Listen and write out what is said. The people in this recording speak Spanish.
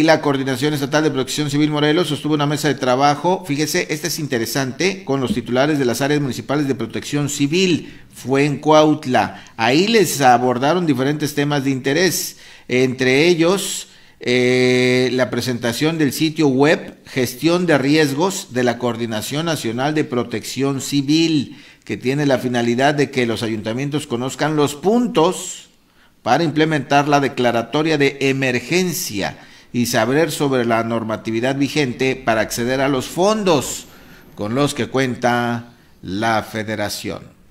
y la Coordinación Estatal de Protección Civil Morelos sostuvo una mesa de trabajo, fíjese, esta es interesante, con los titulares de las áreas municipales de protección civil, fue en Cuautla. Ahí les abordaron diferentes temas de interés, entre ellos eh, la presentación del sitio web Gestión de Riesgos de la Coordinación Nacional de Protección Civil, que tiene la finalidad de que los ayuntamientos conozcan los puntos para implementar la declaratoria de emergencia y saber sobre la normatividad vigente para acceder a los fondos con los que cuenta la federación.